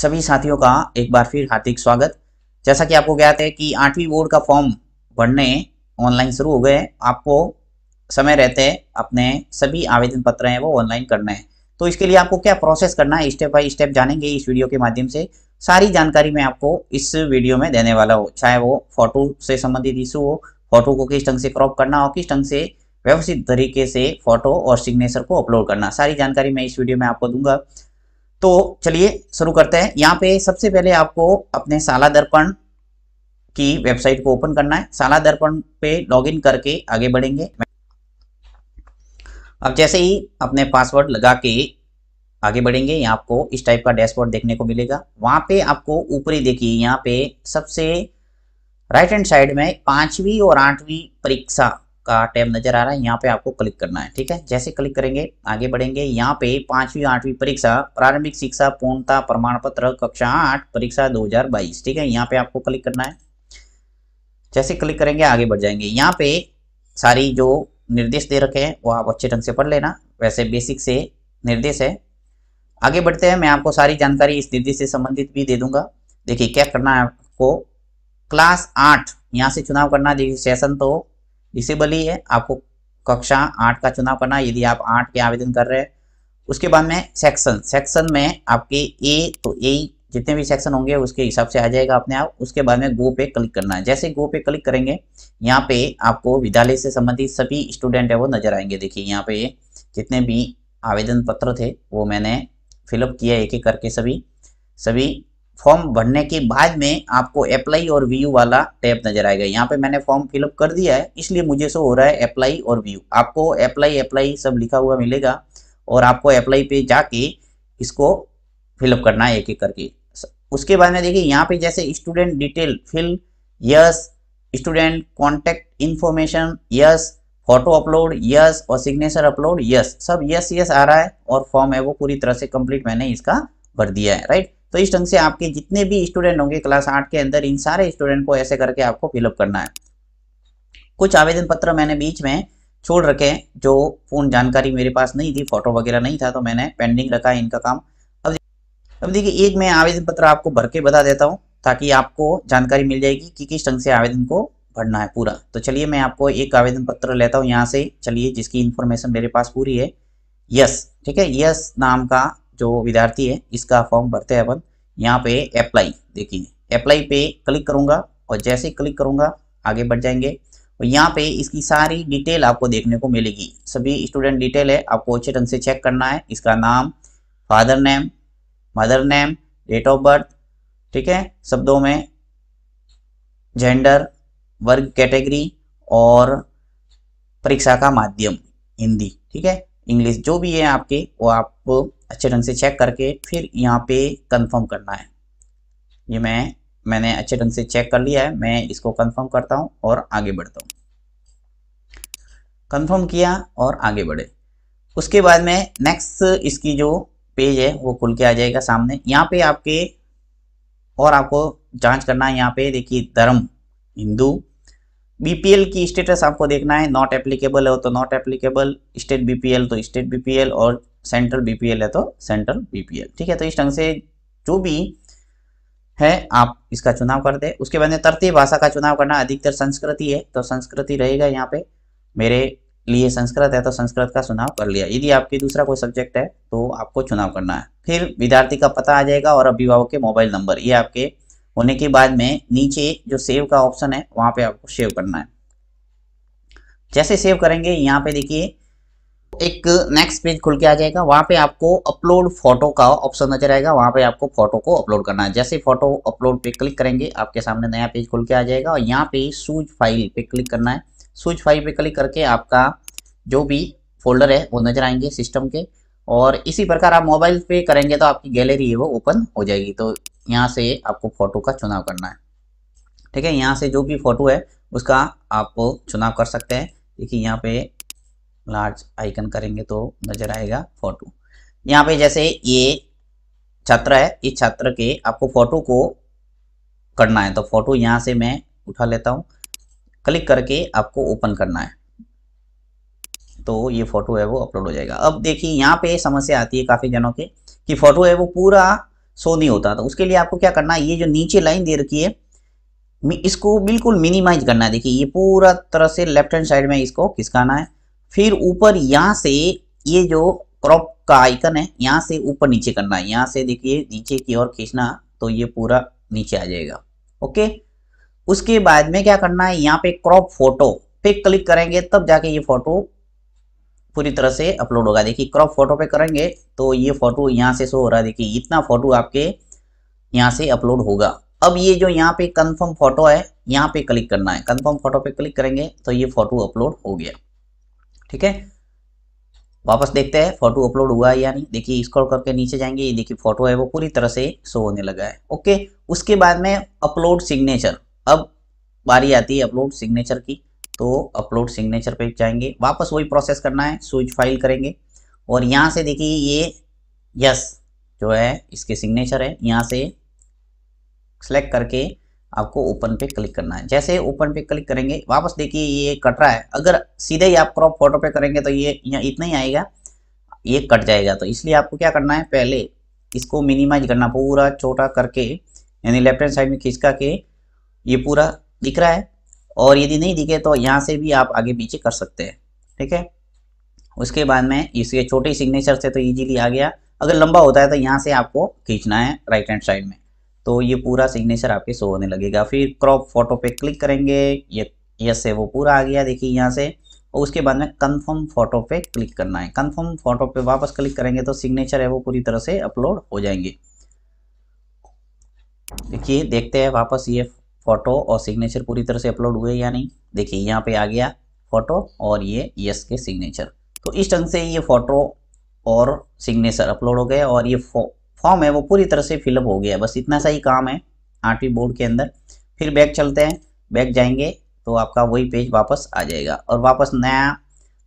सभी साथियों का एक बार फिर हार्दिक स्वागत जैसा कि आपको ज्ञात है कि आठवीं बोर्ड का फॉर्म भरने ऑनलाइन शुरू हो गए आपको समय रहते अपने सभी आवेदन पत्र हैं वो ऑनलाइन करना है तो इसके लिए आपको क्या प्रोसेस करना है स्टेप बाय स्टेप जानेंगे इस वीडियो के माध्यम से सारी जानकारी मैं आपको इस वीडियो में देने वाला हूँ चाहे वो फोटो से संबंधित इशू हो फोटो को किस ढंग से क्रॉप करना हो किस ढंग से व्यवस्थित तरीके से फोटो और सिग्नेचर को अपलोड करना सारी जानकारी मैं इस वीडियो में आपको दूंगा तो चलिए शुरू करते हैं यहाँ पे सबसे पहले आपको अपने साला दर्पण की वेबसाइट को ओपन करना है साला दर्पण पे लॉगिन करके आगे बढ़ेंगे अब जैसे ही अपने पासवर्ड लगा के आगे बढ़ेंगे यहाँ आपको इस टाइप का डैशबोर्ड देखने को मिलेगा वहां पे आपको ऊपरी देखिए यहाँ पे सबसे राइट हैंड साइड में पांचवी और आठवीं परीक्षा का टैब नजर आ रहा है यहाँ पे आपको क्लिक करना है ठीक है जैसे क्लिक करेंगे आगे बढ़ेंगे यहाँ पे पांचवी आठवीं परीक्षा प्रारंभिक शिक्षा पूर्णता प्रमाण पत्र कक्षा आठ परीक्षा 2022 ठीक है यहाँ पे आपको क्लिक करना है जैसे क्लिक करेंगे आगे बढ़ जाएंगे यहाँ पे सारी जो निर्देश दे रखे हैं वो आप अच्छे ढंग से पढ़ लेना वैसे बेसिक से निर्देश है आगे बढ़ते हैं मैं आपको सारी जानकारी इस निर्देश से संबंधित भी दे दूंगा देखिए क्या करना है आपको क्लास आठ यहाँ से चुनाव करना देखिए सेशन तो डिसेबल ही है आपको कक्षा आठ का चुनाव करना यदि आप आठ के आवेदन कर रहे हैं उसके बाद में सेक्शन सेक्शन में आपके ए तो ए जितने भी सेक्शन होंगे उसके हिसाब से आ जाएगा अपने आप उसके बाद में गो पे क्लिक करना है जैसे गो पे क्लिक करेंगे यहाँ पे आपको विद्यालय से संबंधित सभी स्टूडेंट है वो नजर आएंगे देखिए यहाँ पे जितने भी आवेदन पत्र थे वो मैंने फिलअप किया एक एक करके सभी सभी फॉर्म भरने के बाद में आपको अप्लाई और व्यू वाला टैब नजर आएगा यहाँ पे मैंने फॉर्म फिलअप कर दिया है इसलिए मुझे सो हो रहा है अप्लाई और व्यू आपको अप्लाई अप्लाई सब लिखा हुआ मिलेगा और आपको अप्लाई पे जाके इसको फिलअप करना है एक एक करके उसके बाद में देखिए यहाँ पे जैसे student detail fill yes student contact information yes photo upload yes और सिग्नेचर अपलोड यस सब यस यस आ रहा है और फॉर्म है वो पूरी तरह से कंप्लीट मैंने इसका भर दिया है राइट तो इस ढंग से आपके जितने भी स्टूडेंट होंगे क्लास आठ के अंदर इन सारे स्टूडेंट को ऐसे करके आपको फिलअप करना है कुछ आवेदन पत्र मैंने बीच में छोड़ रखे जो पूर्ण जानकारी मेरे पास नहीं थी फोटो वगैरह नहीं था तो मैंने पेंडिंग रखा है इनका काम अब अब देखिए एक मैं आवेदन पत्र आपको भर के बता देता हूँ ताकि आपको जानकारी मिल जाएगी कि किस ढंग से आवेदन को भरना है पूरा तो चलिए मैं आपको एक आवेदन पत्र लेता हूँ यहाँ से चलिए जिसकी इन्फॉर्मेशन मेरे पास पूरी है यस ठीक है यस नाम का जो विद्यार्थी है इसका फॉर्म भरते हैं अपन यहाँ पे अप्लाई देखिए अप्लाई पे क्लिक करूंगा और जैसे क्लिक करूंगा आगे बढ़ जाएंगे और यहाँ पे इसकी सारी डिटेल आपको देखने को मिलेगी सभी स्टूडेंट डिटेल है आपको अच्छे ढंग से चेक करना है इसका नाम father name mother name date of birth ठीक है शब्दों में जेंडर वर्ग कैटेगरी और परीक्षा का माध्यम हिंदी ठीक है इंग्लिश जो भी है आपके वो आप अच्छे ढंग से चेक करके फिर यहाँ पे कंफर्म करना है ये मैं मैंने अच्छे ढंग से चेक कर लिया है मैं इसको कंफर्म करता हूँ और आगे बढ़ता हूँ कंफर्म किया और आगे बढ़े उसके बाद में नेक्स्ट इसकी जो पेज है वो खुल के आ जाएगा सामने यहाँ पे आपके और आपको जांच करना है यहाँ पे देखिए धर्म हिंदू बीपीएल की स्टेटस आपको देखना है नॉट एप्लीकेबल है तो नॉट एप्लीकेबल स्टेट बीपीएल तो स्टेट बीपीएल और सेंट्रल बीपीएल है तो सेंट्रल बीपीएल ठीक है तो इस ढंग से जो भी है आप इसका चुनाव कर दे उसके बाद में तरतीय भाषा का चुनाव करना अधिकतर संस्कृति है तो संस्कृति रहेगा यहाँ पे मेरे लिए संस्कृत है तो संस्कृत का चुनाव कर लिया यदि आपके दूसरा कोई सब्जेक्ट है तो आपको चुनाव करना है फिर विद्यार्थी का पता आ जाएगा और अभिभावक के मोबाइल नंबर ये आपके होने के बाद में नीचे जो सेव का ऑप्शन है वहां पे आपको सेव करना है जैसे सेव करेंगे यहाँ पे देखिए एक नेक्स्ट पेज खुल के आ जाएगा वहां पे आपको अपलोड फोटो का ऑप्शन नजर आएगा वहां पे आपको फोटो को अपलोड करना है जैसे फोटो अपलोड पे क्लिक करेंगे आपके सामने नया पेज खुल के आ जाएगा और यहाँ पे सूज फाइल पे क्लिक करना है सूज फाइल पे क्लिक करके आपका जो भी फोल्डर है वो नजर आएंगे सिस्टम के और इसी प्रकार आप मोबाइल पे करेंगे तो आपकी गैलरी है वो ओपन हो जाएगी तो यहाँ से आपको फोटो का चुनाव करना है ठीक है यहाँ से जो भी फोटो है उसका आप चुनाव कर सकते हैं देखिए यहाँ पे लार्ज आइकन करेंगे तो नजर आएगा फोटो यहाँ पे जैसे ये छात्र है इस छात्र के आपको फोटो को करना है तो फोटो यहाँ से मैं उठा लेता हूँ क्लिक करके आपको ओपन करना है तो ये फोटो है वो अपलोड हो जाएगा अब देखिए यहाँ पे समस्या आती है काफ़ी जनों के कि फोटो है वो पूरा शो नहीं होता तो उसके लिए आपको क्या करना है ये जो नीचे लाइन दे रखी है इसको बिल्कुल मिनिमाइज करना है देखिए ये पूरा तरह से लेफ्ट हैंड साइड में इसको खिसकाना है फिर ऊपर यहाँ से ये जो क्रॉप का आइकन है यहाँ से ऊपर नीचे करना है यहाँ से देखिए नीचे की ओर खींचना तो ये पूरा नीचे आ जाएगा ओके उसके बाद में क्या करना है यहाँ पे क्रॉप फोटो पे क्लिक करेंगे तब जाके ये फोटो पूरी तरह से अपलोड होगा देखिए क्रॉप फोटो पे करेंगे तो ये फोटो यहाँ से शो हो रहा है देखिए इतना फोटो आपके यहाँ से अपलोड होगा अब ये जो यहाँ पे कंफर्म फोटो है यहाँ पे क्लिक करना है कंफर्म फोटो पे क्लिक करेंगे तो ये फोटो अपलोड हो गया ठीक है वापस देखते हैं फोटो अपलोड हुआ है या नहीं देखिए स्क्रॉल करके नीचे जाएंगे ये देखिए फोटो है वो पूरी तरह से शो होने लगा है ओके उसके बाद में अपलोड सिग्नेचर अब बारी आती है अपलोड सिग्नेचर की तो अपलोड सिग्नेचर पे जाएंगे वापस वही प्रोसेस करना है स्विच फाइल करेंगे और यहाँ से देखिए ये यस जो है इसके सिग्नेचर है यहाँ से सेलेक्ट करके आपको ओपन पे क्लिक करना है जैसे ओपन पे क्लिक करेंगे वापस देखिए ये कट रहा है अगर सीधे ही आप क्रॉप फोटो पे करेंगे तो ये यहाँ इतना ही आएगा ये कट जाएगा तो इसलिए आपको क्या करना है पहले इसको मिनिमाइज करना पूरा छोटा करके यानी लेफ्ट हैंड साइड में खिसका के ये पूरा दिख रहा है और यदि नहीं दिखे तो यहाँ से भी आप आगे पीछे कर सकते हैं ठीक है उसके बाद में इसके छोटे सिग्नेचर से तो ईजिली आ गया अगर लंबा होता है तो यहाँ से आपको खींचना है राइट हैंड साइड में तो ये पूरा सिग्नेचर आपके शो होने लगेगा फिर क्रॉप फोटो पे क्लिक करेंगे ये यस है वो पूरा आ गया देखिए यहाँ से और उसके बाद में कंफर्म फोटो पे क्लिक करना है कंफर्म फोटो पे वापस क्लिक करेंगे तो सिग्नेचर है वो पूरी तरह से अपलोड हो जाएंगे देखिए देखते हैं वापस ये फोटो और सिग्नेचर पूरी तरह से अपलोड हुए या नहीं देखिए यहाँ पे आ गया फोटो और ये यस के सिग्नेचर तो इस ढंग से ये फोटो और सिग्नेचर अपलोड हो गए और ये फॉर्म है वो पूरी तरह से फिलअप हो गया है बस इतना सा ही काम है आठवीं बोर्ड के अंदर फिर बैक चलते हैं बैक जाएंगे तो आपका वही पेज वापस आ जाएगा और वापस नया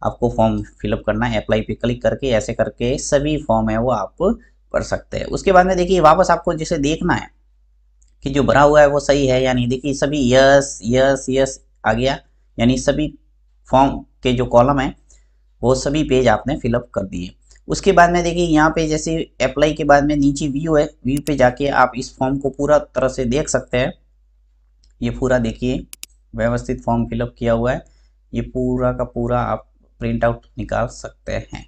आपको फॉर्म फिलअप करना है अप्लाई पे क्लिक करके ऐसे करके सभी फॉर्म है वो आप भर सकते हैं उसके बाद में देखिए वापस आपको जिसे देखना है कि जो भरा हुआ है वो सही है या नहीं देखिए सभी यस यस यस आ गया यानी सभी फॉर्म के जो कॉलम है वो सभी पेज आपने फिलअप कर दिए उसके बाद में देखिए यहाँ पे जैसे अप्लाई के बाद में नीचे व्यू है व्यू पे जाके आप इस फॉर्म को पूरा तरह से देख सकते हैं ये पूरा देखिए व्यवस्थित फॉर्म फिलअप किया हुआ है ये पूरा का पूरा आप प्रिंट आउट निकाल सकते हैं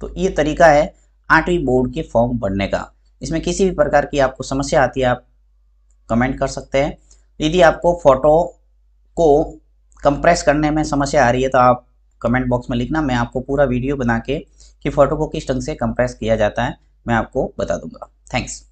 तो ये तरीका है आठवीं बोर्ड के फॉर्म भरने का इसमें किसी भी प्रकार की आपको समस्या आती है आप कमेंट कर सकते हैं यदि आपको फोटो को कंप्रेस करने में समस्या आ रही है तो आप कमेंट बॉक्स में लिखना मैं आपको पूरा वीडियो बना के कि फोटो को किस ढंग से कंप्रेस किया जाता है मैं आपको बता दूंगा थैंक्स